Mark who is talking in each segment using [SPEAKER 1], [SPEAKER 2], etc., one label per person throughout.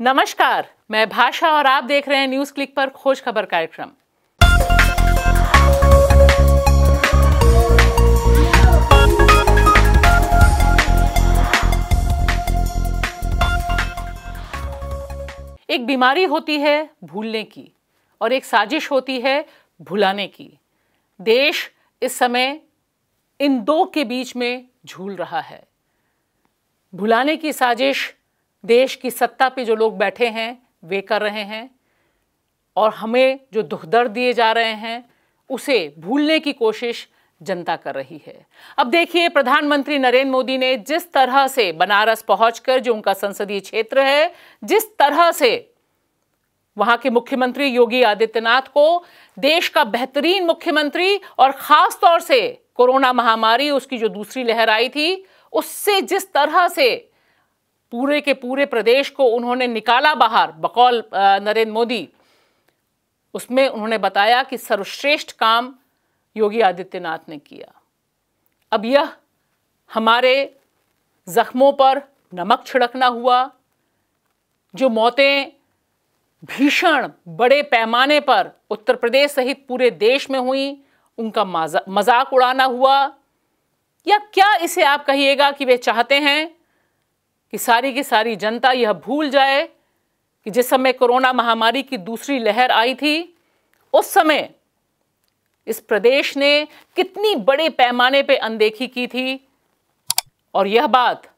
[SPEAKER 1] नमस्कार मैं भाषा और आप देख रहे हैं न्यूज क्लिक पर खोज खबर कार्यक्रम एक बीमारी होती है भूलने की और एक साजिश होती है भुलाने की देश इस समय इन दो के बीच में झूल रहा है भुलाने की साजिश देश की सत्ता पे जो लोग बैठे हैं वे कर रहे हैं और हमें जो दुख दर्द दिए जा रहे हैं उसे भूलने की कोशिश जनता कर रही है अब देखिए प्रधानमंत्री नरेंद्र मोदी ने जिस तरह से बनारस पहुंचकर जो उनका संसदीय क्षेत्र है जिस तरह से वहां के मुख्यमंत्री योगी आदित्यनाथ को देश का बेहतरीन मुख्यमंत्री और खास तौर से कोरोना महामारी उसकी जो दूसरी लहर आई थी उससे जिस तरह से पूरे के पूरे प्रदेश को उन्होंने निकाला बाहर बकौल नरेंद्र मोदी उसमें उन्होंने बताया कि सर्वश्रेष्ठ काम योगी आदित्यनाथ ने किया अब यह हमारे ज़ख्मों पर नमक छिड़कना हुआ जो मौतें भीषण बड़े पैमाने पर उत्तर प्रदेश सहित पूरे देश में हुई उनका मजाक उड़ाना हुआ या क्या इसे आप कहिएगा कि वे चाहते हैं कि सारी की सारी जनता यह भूल जाए कि जिस समय कोरोना महामारी की दूसरी लहर आई थी उस समय इस प्रदेश ने कितनी बड़े पैमाने पे अनदेखी की थी और यह बात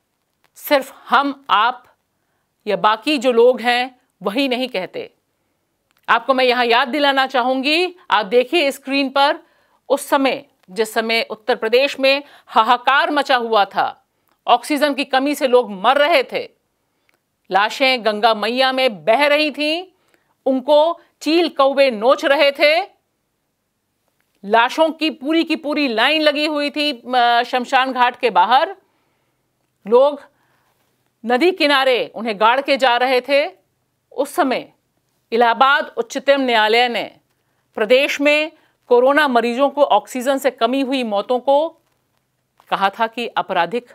[SPEAKER 1] सिर्फ हम आप या बाकी जो लोग हैं वही नहीं कहते आपको मैं यहां याद दिलाना चाहूंगी आप देखिए स्क्रीन पर उस समय जिस समय उत्तर प्रदेश में हाहाकार मचा हुआ था ऑक्सीजन की कमी से लोग मर रहे थे लाशें गंगा मैया में बह रही थीं उनको चील कौवे नोच रहे थे लाशों की पूरी की पूरी लाइन लगी हुई थी शमशान घाट के बाहर लोग नदी किनारे उन्हें गाड़ के जा रहे थे उस समय इलाहाबाद उच्चतम न्यायालय ने प्रदेश में कोरोना मरीजों को ऑक्सीजन से कमी हुई मौतों को कहा था कि आपराधिक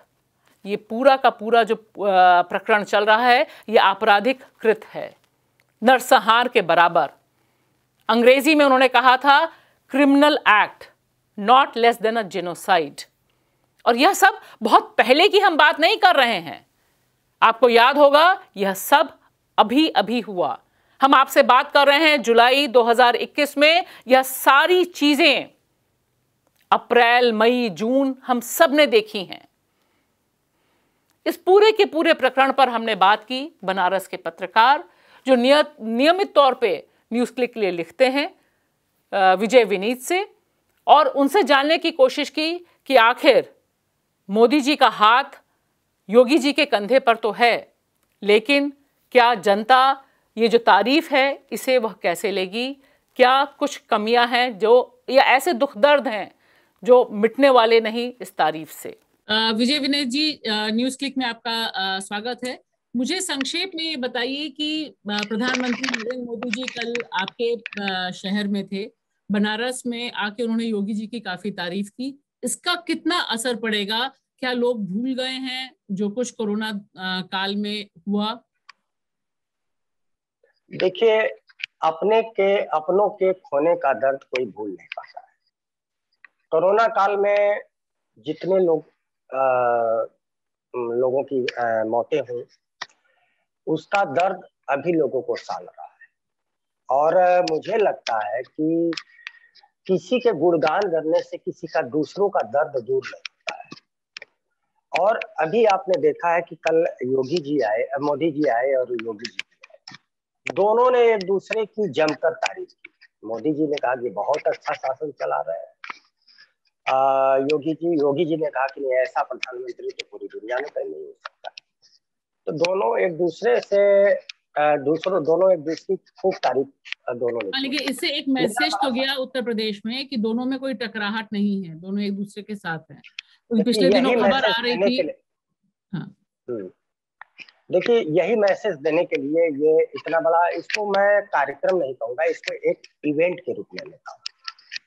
[SPEAKER 1] ये पूरा का पूरा जो प्रकरण चल रहा है ये आपराधिक कृत है नरसंहार के बराबर अंग्रेजी में उन्होंने कहा था criminal act not less than a genocide और यह सब बहुत पहले की हम बात नहीं कर रहे हैं आपको याद होगा यह सब अभी अभी हुआ हम आपसे बात कर रहे हैं जुलाई 2021 में यह सारी चीजें अप्रैल मई जून हम सब ने देखी हैं इस पूरे के पूरे प्रकरण पर हमने बात की बनारस के पत्रकार जो नियत नियमित तौर पे न्यूज़ क्लिक के लिए लिखते हैं विजय विनीत से और उनसे जानने की कोशिश की कि आखिर मोदी जी का हाथ योगी जी के कंधे पर तो है लेकिन क्या जनता ये जो तारीफ है इसे वह कैसे लेगी क्या कुछ कमियां हैं जो या ऐसे दुख दर्द हैं जो मिटने वाले नहीं इस तारीफ से विजय विनय जी न्यूज क्लिक में आपका स्वागत है मुझे संक्षेप में ये बताइए कि प्रधानमंत्री नरेंद्र मोदी जी कल आपके शहर में थे बनारस में आके उन्होंने योगी जी की काफी तारीफ की इसका कितना असर पड़ेगा क्या लोग भूल गए हैं जो कुछ कोरोना काल में हुआ
[SPEAKER 2] देखिए अपने के अपनों के खोने का दर्द कोई भूल नहीं पाता है कोरोना काल में जितने लोग लोगों की मौतें हुई उसका दर्द अभी लोगों को साल रहा है और मुझे लगता है कि किसी के गुणगान करने से किसी का दूसरों का दर्द दूर नहीं होता है और अभी आपने देखा है कि कल योगी जी आए मोदी जी आए और योगी जी आए दोनों ने एक दूसरे की जमकर तारीफ की मोदी जी ने कहा कि बहुत अच्छा शासन चला रहे हैं आ, योगी जी योगी जी ने कहा कि नहीं ऐसा प्रधानमंत्री तो पूरी दुनिया में कहीं नहीं हो सकता तो दोनों एक दूसरे से दूसरों दोनों एक दूसरे की खूब तारीफ दोनों ने हाँ,
[SPEAKER 1] लेकिन इससे एक मैसेज तो गया उत्तर प्रदेश में कि दोनों में कोई टकराहट नहीं है दोनों एक दूसरे के साथ है तो पिछले दिनों खबर आ रही थी
[SPEAKER 2] हाँ। हम्म। देखिए यही मैसेज देने के लिए ये इतना बड़ा इसको मैं कार्यक्रम नहीं कहूंगा इसको एक इवेंट के रूप में लेता हूँ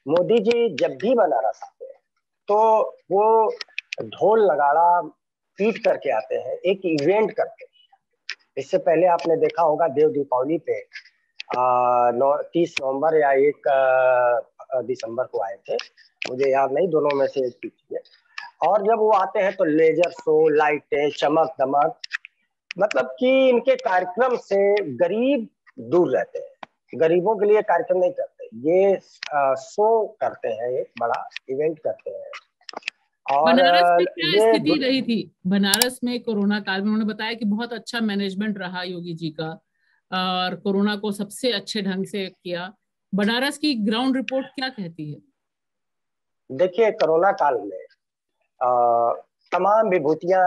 [SPEAKER 2] मोदी जी जब भी बनारस आते हैं तो वो ढोल लगाड़ा पीट करके आते हैं एक इवेंट करते हैं इससे पहले आपने देखा होगा देव दीपावली पे नौ तीस नवंबर या एक दिसंबर को आए थे मुझे याद नहीं दोनों में से एक है और जब वो आते हैं तो लेजर शो लाइटें चमक दमक मतलब कि इनके कार्यक्रम से गरीब दूर रहते हैं गरीबों के लिए कार्यक्रम नहीं करते ये शो करते हैं एक बड़ा इवेंट करते हैं और बनारस में क्या स्थिति रही
[SPEAKER 1] थी बनारस में कोरोना काल में उन्होंने बताया कि बहुत अच्छा मैनेजमेंट रहा योगी जी का और कोरोना को सबसे अच्छे ढंग से किया बनारस की ग्राउंड रिपोर्ट क्या कहती है
[SPEAKER 2] देखिए कोरोना काल में आ, तमाम विभूतियां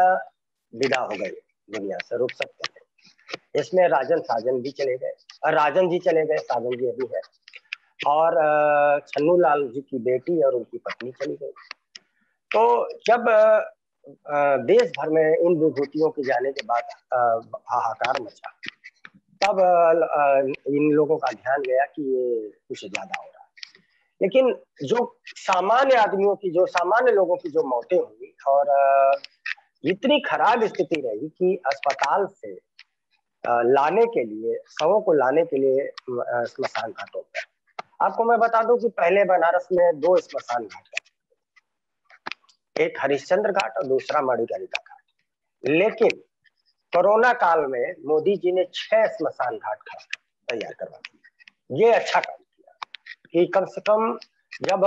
[SPEAKER 2] विदा हो गई दुनिया से रुक सकते हैं इसमें राजन साजन भी चले गए और राजन जी चले गए साजन जी अभी है और छन्नू लाल जी की बेटी और उनकी पत्नी चली गई तो जब देश भर में इन विभूतियों के जाने के बाद हाहाकार मचा तब इन लोगों का ध्यान गया कि ये कुछ ज्यादा हो रहा है लेकिन जो सामान्य आदमियों की जो सामान्य लोगों की जो मौतें हुई और इतनी खराब स्थिति रही कि अस्पताल से लाने के लिए सवों को लाने के लिए स्मशान घाटों पर आपको मैं बता दूं कि पहले बनारस में दो स्मशान घाट है एक हरिश्चंद्र घाट और दूसरा मणिकारिका घाट लेकिन कोरोना काल में मोदी जी ने छह स्मशान घाट तैयार करवा दिया ये अच्छा काम किया कि कम से कम जब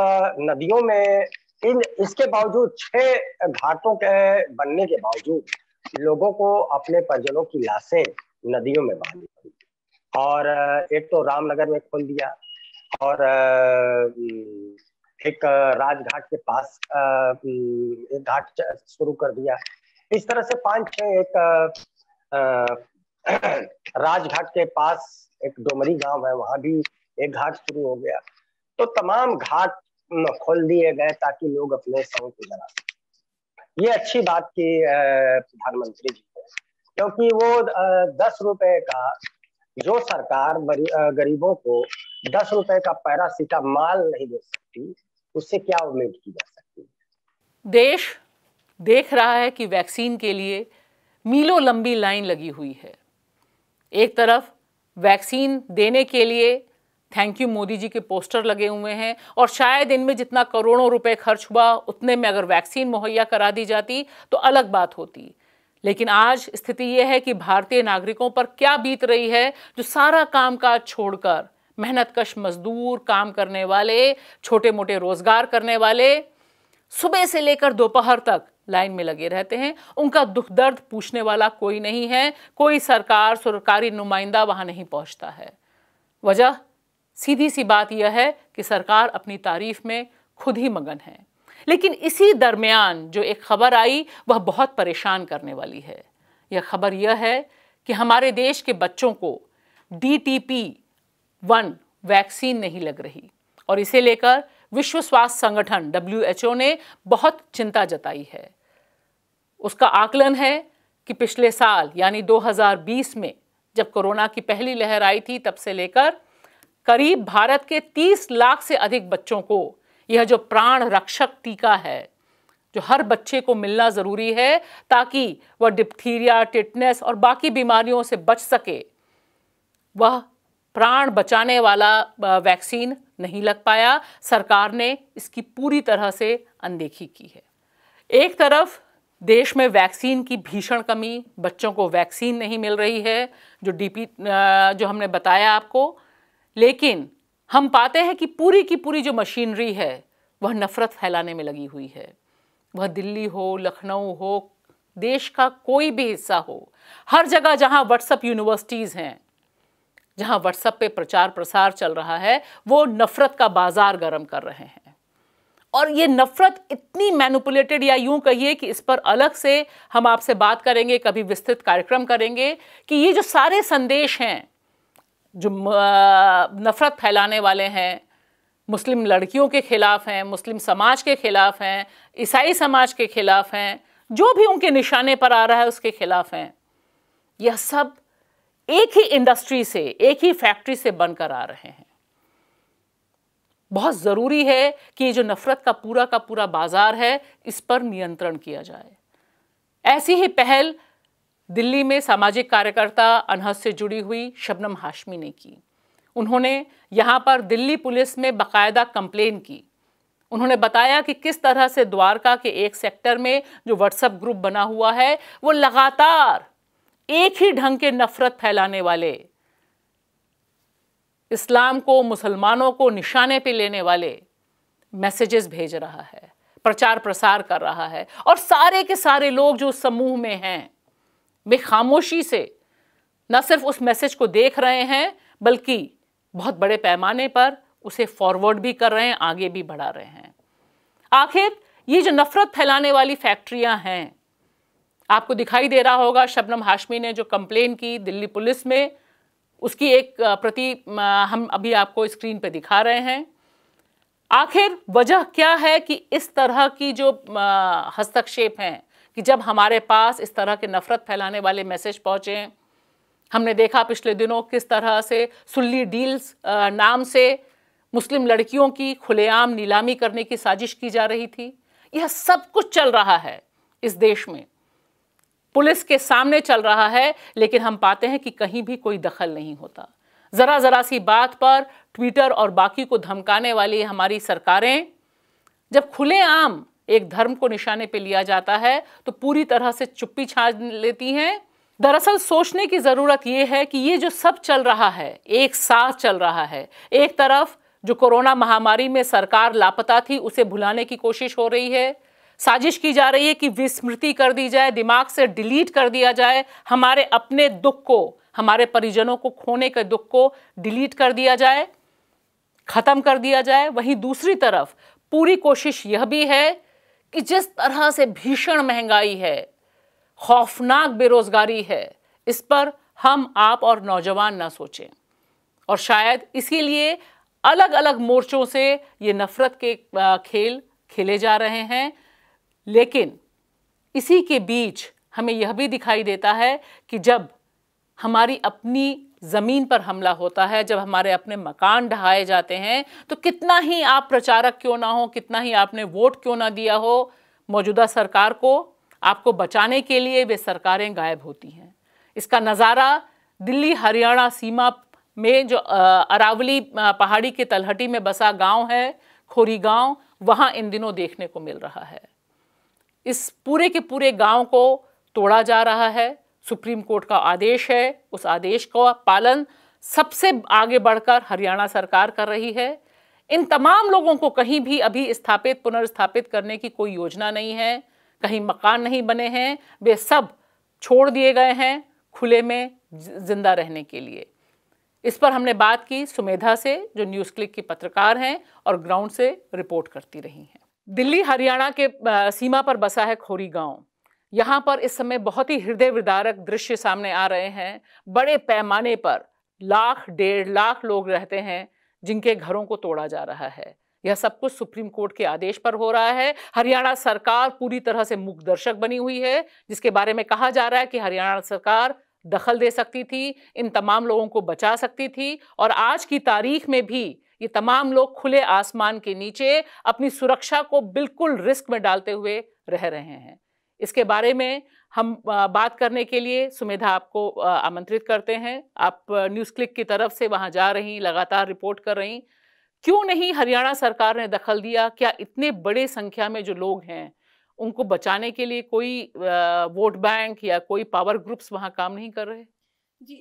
[SPEAKER 2] नदियों में इन इसके बावजूद छह घाटों के बनने के बावजूद लोगों को अपने परिजनों की लाशें नदियों में बहानी पड़ी और एक तो रामनगर में खोल दिया और एक राजघाट के पास एक घाट शुरू कर दिया इस तरह से पांच छह एक राजघाट के पास एक डोमरी गांव है वहां भी एक घाट शुरू हो गया तो तमाम घाट खोल दिए गए ताकि लोग अपने समय गुजरा ये अच्छी बात की प्रधानमंत्री जी क्योंकि वो दस रुपए का जो सरकार गरीबों को दस रुपए का पैरासीटामॉल नहीं दे सकती उससे क्या उम्मीद की जा सकती
[SPEAKER 1] है देश देख रहा है कि वैक्सीन के लिए मीलों लंबी लाइन लगी हुई है एक तरफ वैक्सीन देने के लिए थैंक यू मोदी जी के पोस्टर लगे हुए हैं और शायद इनमें जितना करोड़ों रुपए खर्च हुआ उतने में अगर वैक्सीन मुहैया करा दी जाती तो अलग बात होती लेकिन आज स्थिति यह है कि भारतीय नागरिकों पर क्या बीत रही है जो सारा काम काज छोड़कर मेहनत कश मज़दूर काम करने वाले छोटे मोटे रोज़गार करने वाले सुबह से लेकर दोपहर तक लाइन में लगे रहते हैं उनका दुख दर्द पूछने वाला कोई नहीं है कोई सरकार सरकारी नुमाइंदा वहाँ नहीं पहुँचता है वजह सीधी सी बात यह है कि सरकार अपनी तारीफ में खुद ही मगन है लेकिन इसी दरमियान जो एक खबर आई वह बहुत परेशान करने वाली है यह खबर यह है कि हमारे देश के बच्चों को डीटीपी वन वैक्सीन नहीं लग रही और इसे लेकर विश्व स्वास्थ्य संगठन डब्ल्यू ने बहुत चिंता जताई है उसका आकलन है कि पिछले साल यानी 2020 में जब कोरोना की पहली लहर आई थी तब से लेकर करीब भारत के 30 लाख से अधिक बच्चों को यह जो प्राण रक्षक टीका है जो हर बच्चे को मिलना ज़रूरी है ताकि वह डिप्थीरिया टिटनेस और बाकी बीमारियों से बच सके वह प्राण बचाने वाला वैक्सीन नहीं लग पाया सरकार ने इसकी पूरी तरह से अनदेखी की है एक तरफ देश में वैक्सीन की भीषण कमी बच्चों को वैक्सीन नहीं मिल रही है जो डीपी जो हमने बताया आपको लेकिन हम पाते हैं कि पूरी की पूरी जो मशीनरी है वह नफ़रत फैलाने में लगी हुई है वह दिल्ली हो लखनऊ हो देश का कोई भी हिस्सा हो हर जगह जहाँ व्हाट्सअप यूनिवर्सिटीज़ हैं जहां व्हाट्सएप पे प्रचार प्रसार चल रहा है वो नफरत का बाजार गर्म कर रहे हैं और ये नफरत इतनी मैनुपुलेटेड या यूं कहिए कि इस पर अलग से हम आपसे बात करेंगे कभी विस्तृत कार्यक्रम करेंगे कि ये जो सारे संदेश हैं जो नफरत फैलाने वाले हैं मुस्लिम लड़कियों के ख़िलाफ़ हैं मुस्लिम समाज के ख़िलाफ़ हैं ईसाई समाज के ख़िलाफ़ हैं जो भी उनके निशाने पर आ रहा है उसके ख़िलाफ़ हैं यह सब एक ही इंडस्ट्री से एक ही फैक्ट्री से बनकर आ रहे हैं बहुत ज़रूरी है कि ये जो नफ़रत का पूरा का पूरा बाज़ार है इस पर नियंत्रण किया जाए ऐसी ही पहल दिल्ली में सामाजिक कार्यकर्ता अनहद से जुड़ी हुई शबनम हाशमी ने की उन्होंने यहां पर दिल्ली पुलिस में बाकायदा कंप्लेन की उन्होंने बताया कि किस तरह से द्वारका के एक सेक्टर में जो व्हाट्सएप ग्रुप बना हुआ है वो लगातार एक ही ढंग के नफरत फैलाने वाले इस्लाम को मुसलमानों को निशाने पे लेने वाले मैसेजेस भेज रहा है प्रचार प्रसार कर रहा है और सारे के सारे लोग जो समूह में हैं वे खामोशी से न सिर्फ उस मैसेज को देख रहे हैं बल्कि बहुत बड़े पैमाने पर उसे फॉरवर्ड भी कर रहे हैं आगे भी बढ़ा रहे हैं आखिर ये जो नफरत फैलाने वाली फैक्ट्रियां हैं आपको दिखाई दे रहा होगा शबनम हाशमी ने जो कंप्लेन की दिल्ली पुलिस में उसकी एक प्रति हम अभी आपको स्क्रीन पर दिखा रहे हैं आखिर वजह क्या है कि इस तरह की जो हस्तक्षेप हैं कि जब हमारे पास इस तरह के नफ़रत फैलाने वाले मैसेज पहुंचे हमने देखा पिछले दिनों किस तरह से सुल्ली डील्स नाम से मुस्लिम लड़कियों की खुलेआम नीलामी करने की साजिश की जा रही थी यह सब कुछ चल रहा है इस देश में पुलिस के सामने चल रहा है लेकिन हम पाते हैं कि कहीं भी कोई दखल नहीं होता ज़रा ज़रा सी बात पर ट्विटर और बाकी को धमकाने वाली हमारी सरकारें जब खुलेआम एक धर्म को निशाने पर लिया जाता है तो पूरी तरह से चुप्पी छा लेती हैं दरअसल सोचने की ज़रूरत यह है कि ये जो सब चल रहा है एक साथ चल रहा है एक तरफ जो कोरोना महामारी में सरकार लापता थी उसे भुलाने की कोशिश हो रही है साजिश की जा रही है कि विस्मृति कर दी जाए दिमाग से डिलीट कर दिया जाए हमारे अपने दुख को हमारे परिजनों को खोने के दुख को डिलीट कर दिया जाए ख़त्म कर दिया जाए वहीं दूसरी तरफ पूरी कोशिश यह भी है कि जिस तरह से भीषण महंगाई है खौफनाक बेरोज़गारी है इस पर हम आप और नौजवान ना सोचें और शायद इसीलिए अलग अलग मोर्चों से ये नफ़रत के खेल खेले जा रहे हैं लेकिन इसी के बीच हमें यह भी दिखाई देता है कि जब हमारी अपनी ज़मीन पर हमला होता है जब हमारे अपने मकान ढहाए जाते हैं तो कितना ही आप प्रचारक क्यों ना हो कितना ही आपने वोट क्यों ना दिया हो मौजूदा सरकार को आपको बचाने के लिए वे सरकारें गायब होती हैं इसका नज़ारा दिल्ली हरियाणा सीमा में जो अरावली पहाड़ी के तलहटी में बसा गांव है खोरी गांव वहाँ इन दिनों देखने को मिल रहा है इस पूरे के पूरे गांव को तोड़ा जा रहा है सुप्रीम कोर्ट का आदेश है उस आदेश का पालन सबसे आगे बढ़कर हरियाणा सरकार कर रही है इन तमाम लोगों को कहीं भी अभी स्थापित पुनर्स्थापित करने की कोई योजना नहीं है कहीं मकान नहीं बने हैं वे सब छोड़ दिए गए हैं खुले में जिंदा रहने के लिए इस पर हमने बात की सुमेधा से जो न्यूज़ क्लिक की पत्रकार हैं और ग्राउंड से रिपोर्ट करती रही हैं दिल्ली हरियाणा के सीमा पर बसा है खोरी गांव यहाँ पर इस समय बहुत ही हृदय विदारक दृश्य सामने आ रहे हैं बड़े पैमाने पर लाख डेढ़ लाख लोग रहते हैं जिनके घरों को तोड़ा जा रहा है यह सब कुछ सुप्रीम कोर्ट के आदेश पर हो रहा है हरियाणा सरकार पूरी तरह से मुखदर्शक बनी हुई है जिसके बारे में कहा जा रहा है कि हरियाणा सरकार दखल दे सकती थी इन तमाम लोगों को बचा सकती थी और आज की तारीख में भी ये तमाम लोग खुले आसमान के नीचे अपनी सुरक्षा को बिल्कुल रिस्क में डालते हुए रह रहे हैं इसके बारे में हम बात करने के लिए सुमेधा आपको आमंत्रित करते हैं आप न्यूज़ क्लिक की तरफ से वहाँ जा रही लगातार रिपोर्ट कर रही क्यों नहीं हरियाणा सरकार ने दखल दिया क्या इतने बड़े संख्या में जो लोग हैं उनको बचाने के लिए कोई वोट बैंक या कोई पावर ग्रुप्स वहाँ काम नहीं कर रहे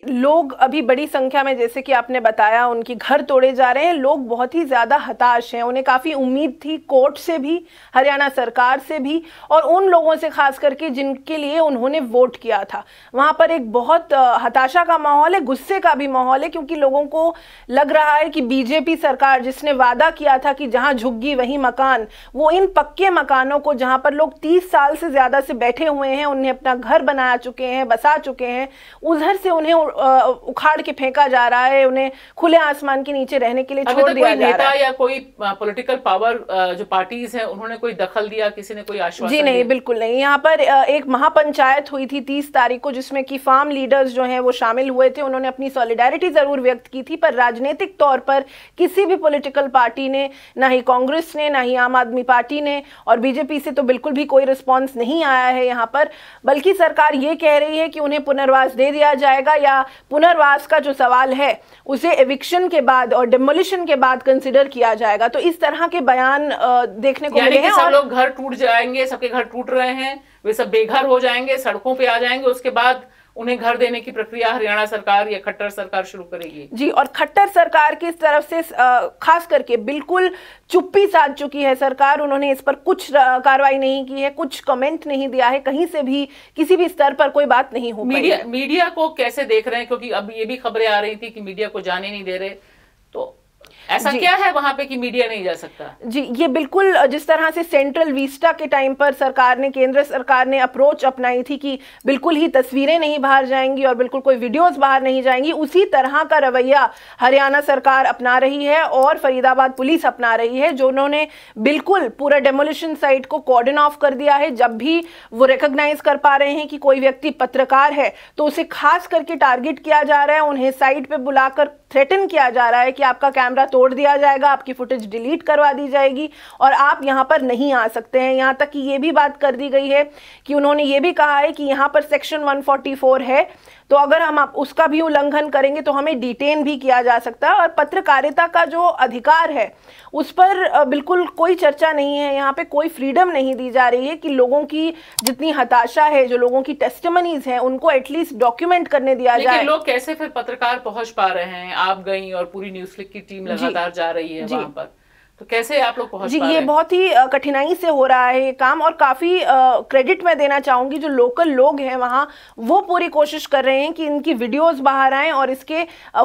[SPEAKER 3] लोग अभी बड़ी संख्या में जैसे कि आपने बताया उनकी घर तोड़े जा रहे हैं लोग बहुत ही ज़्यादा हताश हैं उन्हें काफ़ी उम्मीद थी कोर्ट से भी हरियाणा सरकार से भी और उन लोगों से खास करके जिनके लिए उन्होंने वोट किया था वहाँ पर एक बहुत हताशा का माहौल है गुस्से का भी माहौल है क्योंकि लोगों को लग रहा है कि बीजेपी सरकार जिसने वादा किया था कि जहाँ झुग्गी वहीं मकान वो इन पक्के मकानों को जहाँ पर लोग तीस साल से ज़्यादा से बैठे हुए हैं उन्हें अपना घर बना चुके हैं बसा चुके हैं उधर से उन्हें उखाड़ के फेंका जा रहा है उन्हें खुले आसमान के नीचे रहने के लिए छोड़ तो दिया जा रहा है या
[SPEAKER 1] कोई पॉलिटिकल पावर जो पार्टीज हैं उन्होंने कोई दखल दिया किसी ने कोई आश्वासन जी नहीं बिल्कुल
[SPEAKER 3] नहीं यहाँ पर एक महापंचायत हुई थी तीस तारीख को जिसमें की फार्म लीडर्स जो है वो शामिल हुए थे उन्होंने अपनी सॉलिडारिटी जरूर व्यक्त की थी पर राजनीतिक तौर पर किसी भी पोलिटिकल पार्टी ने ना ही कांग्रेस ने ना ही आम आदमी पार्टी ने और बीजेपी से तो बिल्कुल भी कोई रिस्पॉन्स नहीं आया है यहाँ पर बल्कि सरकार ये कह रही है कि उन्हें पुनर्वास दे दिया जाएगा का या पुनर्वास का जो सवाल है उसे एविक्शन के बाद और डेमोलिशन के बाद कंसिडर किया जाएगा तो इस तरह के बयान देखने को मिले हैं सब लोग घर
[SPEAKER 1] टूट जाएंगे सबके घर टूट रहे हैं वे सब बेघर हो जाएंगे सड़कों पे आ जाएंगे उसके बाद उन्हें घर देने की प्रक्रिया हरियाणा सरकार या खट्टर सरकार शुरू करेगी
[SPEAKER 3] जी और खट्टर सरकार की तरफ से खास करके बिल्कुल चुप्पी साध चुकी है सरकार उन्होंने इस पर कुछ कार्रवाई नहीं की है कुछ कमेंट नहीं दिया है कहीं से भी किसी भी स्तर पर कोई बात नहीं हो मीडिया
[SPEAKER 1] मीडिया को कैसे देख रहे हैं क्योंकि अब ये भी खबरें आ रही थी कि मीडिया को जाने नहीं दे रहे तो ऐसा क्या है वहां पे कि मीडिया नहीं जा सकता
[SPEAKER 3] जी ये बिल्कुल जिस तरह से सेंट्रल वीस्टा के टाइम पर सरकार ने केंद्र सरकार ने अप्रोच अपनाई थी कि बिल्कुल ही तस्वीरें नहीं बाहर जाएंगी और बिल्कुल कोई वीडियोस बाहर नहीं जाएंगी उसी तरह का रवैया हरियाणा सरकार अपना रही है और फरीदाबाद पुलिस अपना रही है जो उन्होंने बिल्कुल पूरा डेमोलिशन साइट को कॉर्डन ऑफ कर दिया है जब भी वो रिकोगनाइज कर पा रहे हैं कि कोई व्यक्ति पत्रकार है तो उसे खास करके टारगेट किया जा रहा है उन्हें साइट पर बुलाकर थ्रेटन किया जा रहा है कि आपका कैमरा कैमरा तोड़ दिया जाएगा आपकी फुटेज डिलीट करवा दी जाएगी और आप यहाँ पर नहीं आ सकते हैं यहाँ तक कि ये भी बात कर दी गई है कि उन्होंने ये भी कहा है कि यहाँ पर सेक्शन 144 है तो अगर हम आप उसका भी उल्लंघन करेंगे तो हमें डिटेन भी किया जा सकता है और पत्रकारिता का जो अधिकार है उस पर बिल्कुल कोई चर्चा नहीं है यहाँ पे कोई फ्रीडम नहीं दी जा रही है कि लोगों की जितनी हताशा है जो लोगों की टेस्टमनीज हैं उनको एटलीस्ट डॉक्यूमेंट करने दिया जाए लोग
[SPEAKER 1] कैसे फिर पत्रकार पहुंच पा रहे हैं आप गई और पूरी न्यूज फ्लिक की टीम लगातार जा रही है वहां पर तो कैसे आप लोग पहुंच जी ये
[SPEAKER 3] बहुत ही कठिनाई से हो रहा है काम और काफ़ी क्रेडिट मैं देना चाहूंगी जो लोकल लोग हैं वहाँ वो पूरी कोशिश कर रहे हैं कि इनकी वीडियोस बाहर आए और इसके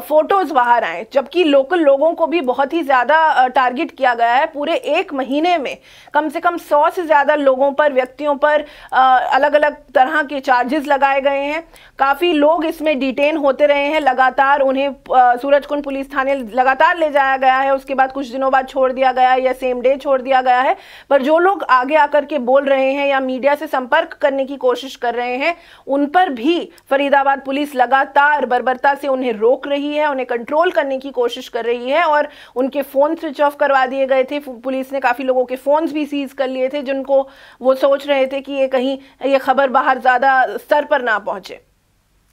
[SPEAKER 3] फ़ोटोज़ बाहर आए जबकि लोकल लोगों को भी बहुत ही ज़्यादा टारगेट किया गया है पूरे एक महीने में कम से कम सौ से ज़्यादा लोगों पर व्यक्तियों पर अलग अलग तरह के चार्जेस लगाए गए हैं काफ़ी लोग इसमें डिटेन होते रहे हैं लगातार उन्हें सूरजकुंड पुलिस थाने लगातार ले जाया गया है उसके बाद कुछ दिनों बाद छोड़ दिया दिया गया है या सेम डे छोड़ दिया गया है पर जो लोग आगे आकर के बोल रहे हैं या मीडिया से संपर्क करने की कोशिश कर रहे हैं उन पर भी फरीदाबाद पुलिस लगातार बर्बरता से उन्हें रोक रही है उन्हें कंट्रोल करने की कोशिश कर रही है और उनके फ़ोन स्विच ऑफ करवा दिए गए थे पुलिस ने काफ़ी लोगों के फोन भी सीज कर लिए थे जिनको वो सोच रहे थे कि ये कहीं ये खबर बाहर ज़्यादा स्तर पर ना पहुंचे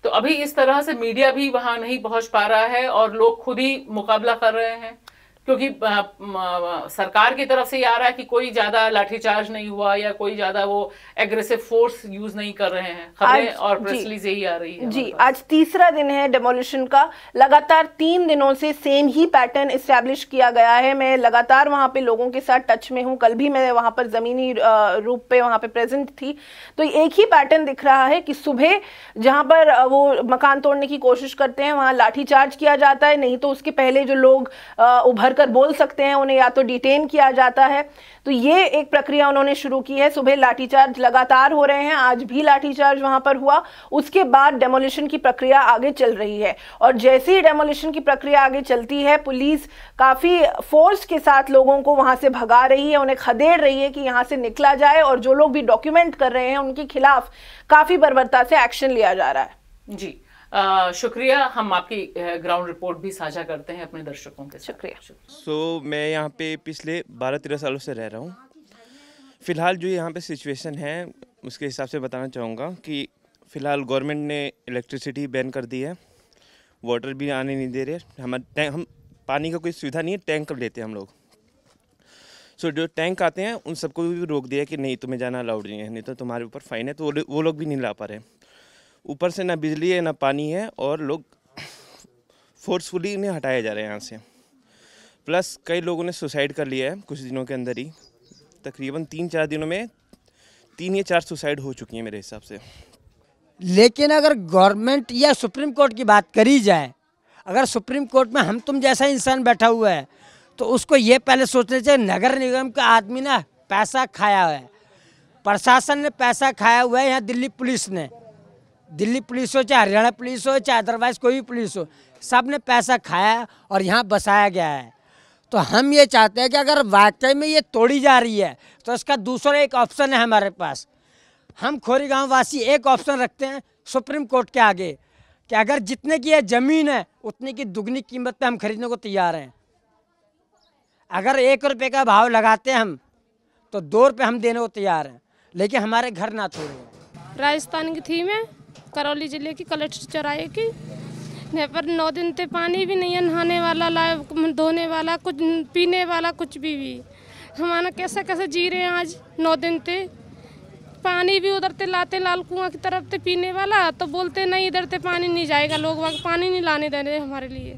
[SPEAKER 1] तो अभी इस तरह से मीडिया भी वहां नहीं पहुंच पा रहा है और लोग खुद ही मुकाबला कर रहे हैं क्योंकि सरकार की तरफ से ये आ रहा है कि कोई ज्यादा लाठीचार्ज नहीं हुआ या कोई ज्यादा वो एग्रेसिव फोर्स यूज नहीं कर रहे हैं खबरें और प्रेस रिलीज यही आ रही है जी
[SPEAKER 3] आज तीसरा दिन है डेमोलिशन का लगातार तीन दिनों से सेम ही पैटर्न इस्टेब्लिश किया गया है मैं लगातार वहां पे लोगों के साथ टच में हूँ कल भी मैं वहां पर जमीनी रूप पे वहां पे प्रेजेंट थी तो एक ही पैटर्न दिख रहा है कि सुबह जहाँ पर वो मकान तोड़ने की कोशिश करते हैं वहां लाठीचार्ज किया जाता है नहीं तो उसके पहले जो लोग उभर वर्कर बोल सकते हैं उन्हें या तो डिटेन किया जाता है तो ये एक प्रक्रिया उन्होंने शुरू की है सुबह लाठीचार्ज लगातार हो रहे हैं आज भी लाठीचार्ज वहां पर हुआ उसके बाद डेमोलिशन की प्रक्रिया आगे चल रही है और जैसे ही डेमोलिशन की प्रक्रिया आगे चलती है पुलिस काफ़ी फोर्स के साथ लोगों को वहां से भगा रही है उन्हें खदेड़ रही है कि यहाँ से निकला जाए और जो लोग भी डॉक्यूमेंट कर रहे हैं उनके खिलाफ काफ़ी बर्बरता से एक्शन लिया जा रहा है जी
[SPEAKER 1] शुक्रिया हम आपकी ग्राउंड रिपोर्ट भी साझा करते हैं अपने दर्शकों के शुक्रिया
[SPEAKER 3] सो so, मैं यहाँ पे पिछले बारह तेरह सालों से रह रहा हूँ फ़िलहाल जो यहाँ पे सिचुएशन है उसके हिसाब से बताना चाहूँगा कि फ़िलहाल गवर्नमेंट ने इलेक्ट्रिसिटी बैन कर दी है वाटर भी आने नहीं दे रहे हमारे हम पानी का कोई सुविधा नहीं है टैंक कर लेते हैं हम लोग सो so, जो टैंक आते हैं उन सबको भी रोक दिया कि नहीं तुम्हें जाना अलाउड नहीं है नहीं तो तुम्हारे ऊपर फाइन है तो वो लोग भी नहीं ला पा रहे ऊपर से ना बिजली है ना पानी है और लोग फोर्सफुली इन्हें हटाए जा रहे हैं यहाँ से प्लस कई लोगों ने सुसाइड कर लिया है कुछ दिनों के अंदर ही तकरीबन तीन चार दिनों में तीन या चार सुसाइड हो चुकी हैं मेरे हिसाब से
[SPEAKER 2] लेकिन अगर गवर्नमेंट या सुप्रीम कोर्ट की बात करी जाए अगर सुप्रीम कोर्ट में हम तुम जैसा इंसान बैठा हुआ है तो उसको ये पहले सोचना चाहिए नगर निगम का आदमी ना पैसा खाया हुआ है प्रशासन ने पैसा खाया हुआ है यहाँ दिल्ली पुलिस ने दिल्ली पुलिस हो चाहे हरियाणा पुलिस हो चाहे अदरवाइज कोई भी पुलिस हो सब ने पैसा खाया और यहाँ बसाया गया है तो हम ये चाहते हैं कि अगर वाकई में ये तोड़ी जा रही है तो इसका दूसरा एक ऑप्शन है हमारे पास हम खोरी गाँव वासी एक ऑप्शन रखते हैं सुप्रीम कोर्ट के आगे कि अगर जितने की यह ज़मीन है उतने की दुगनी कीमत पर हम खरीदने को तैयार हैं अगर एक रुपये का भाव लगाते हैं हम तो दो रुपये हम देने को तैयार हैं लेकिन हमारे घर ना छोड़े राजस्थान की थीम
[SPEAKER 1] है करौली जिले की कलेक्टर चौराहे की यहाँ पर नौ दिन से पानी भी नहीं है नहाने वाला ला धोने वाला कुछ पीने वाला कुछ भी भी हमारा कैसे कैसे जी रहे हैं आज नौ दिन से पानी भी उधर से लाते लाल कुआं की तरफ से पीने वाला तो बोलते नहीं इधर से पानी नहीं जाएगा लोग वहाँ पानी नहीं लाने दे रहे हमारे लिए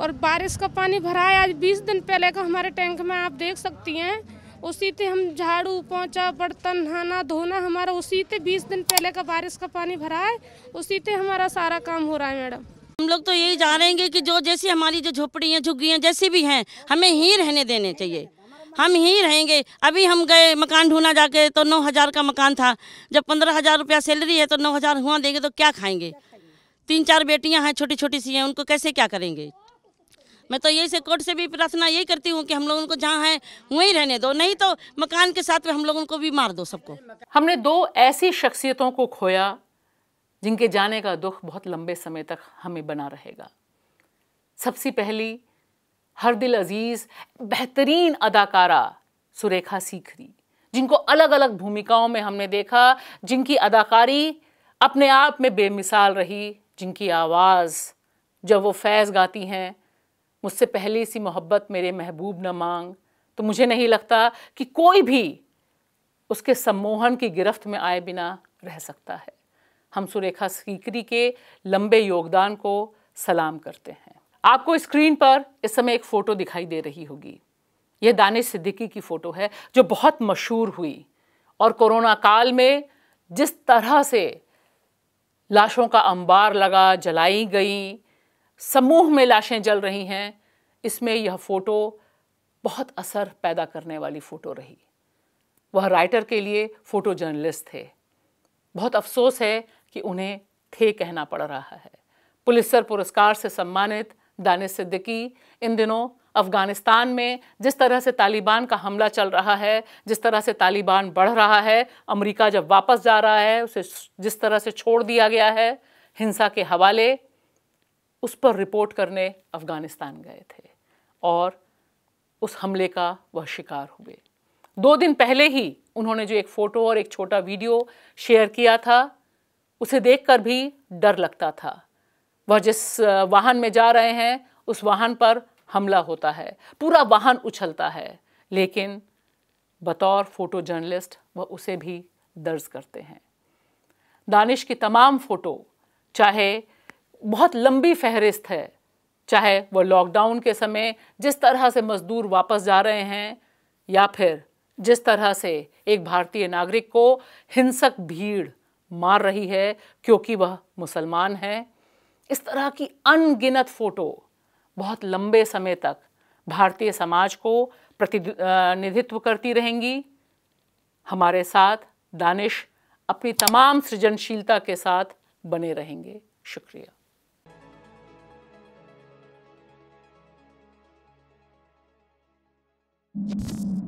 [SPEAKER 1] और बारिश का पानी भरा है आज बीस दिन पहले का हमारे टैंक में आप देख सकती हैं उसी से हम झाड़ू पहुँचा बर्तन नहाना धोना हमारा उसी से बीस दिन पहले का बारिश का पानी भरा है उसी से हमारा सारा काम हो रहा है मैडम हम लोग तो यही जानेंगे कि जो जैसी हमारी जो झोपड़ियाँ झुग्गियाँ जैसी भी हैं हमें ही रहने देने चाहिए हम ही रहेंगे अभी हम गए मकान ढूंढना जाके तो नौ हज़ार का मकान था जब पंद्रह हज़ार रुपया सैलरी है तो नौ हज़ार हुआ देंगे तो क्या खाएंगे तीन चार बेटियां हैं छोटी छोटी सी हैं उनको कैसे क्या करेंगे मैं तो यही से कोर्ट से भी प्रार्थना यही करती हूँ कि हम लोग उनको जहाँ है वहीं रहने दो नहीं तो मकान के साथ में हम लोग उनको भी मार दो सबको हमने दो ऐसी शख्सियतों को खोया जिनके जाने का दुख बहुत लंबे समय तक हमें बना रहेगा सबसे पहली हर दिल अजीज़ बेहतरीन अदाकारा सुरेखा सीखरी जिनको अलग अलग भूमिकाओं में हमने देखा जिनकी अदाकारी अपने आप में बेमिसाल रही जिनकी आवाज़ जब वो फैज़ गाती हैं मुझसे पहली सी मोहब्बत मेरे महबूब न मांग तो मुझे नहीं लगता कि कोई भी उसके सम्मोहन की गिरफ्त में आए बिना रह सकता है हम सुरेखा सीकरी के लंबे योगदान को सलाम करते हैं आपको स्क्रीन पर इस समय एक फ़ोटो दिखाई दे रही होगी यह दानिश सिद्दीकी की फ़ोटो है जो बहुत मशहूर हुई और कोरोना काल में जिस तरह से लाशों का अंबार लगा जलाई गई समूह में लाशें जल रही हैं इसमें यह फ़ोटो बहुत असर पैदा करने वाली फ़ोटो रही वह राइटर के लिए फ़ोटो जर्नलिस्ट थे बहुत अफसोस है कि उन्हें थे कहना पड़ रहा है पुलिसर पुरस्कार से सम्मानित दानिश सिद्दीकी इन दिनों अफ़गानिस्तान में जिस तरह से तालिबान का हमला चल रहा है जिस तरह से तालिबान बढ़ रहा है अमेरिका जब वापस जा रहा है उसे जिस तरह से छोड़ दिया गया है हिंसा के हवाले उस पर रिपोर्ट करने अफ़गानिस्तान गए थे और उस हमले का वह शिकार हुए दो दिन पहले ही उन्होंने जो एक फ़ोटो और एक छोटा वीडियो शेयर किया था उसे देखकर भी डर लगता था वह जिस वाहन में जा रहे हैं उस वाहन पर हमला होता है पूरा वाहन उछलता है लेकिन बतौर फ़ोटो जर्नलिस्ट वह उसे भी दर्ज करते हैं दानिश की तमाम फ़ोटो चाहे बहुत लंबी फहरिस्त है चाहे वह लॉकडाउन के समय जिस तरह से मजदूर वापस जा रहे हैं या फिर जिस तरह से एक भारतीय नागरिक को हिंसक भीड़ मार रही है क्योंकि वह मुसलमान है इस तरह की अनगिनत फोटो बहुत लंबे समय तक भारतीय समाज को प्रतिनिधित्व करती रहेंगी हमारे साथ दानिश अपनी तमाम सृजनशीलता के साथ बने रहेंगे शुक्रिया Thank you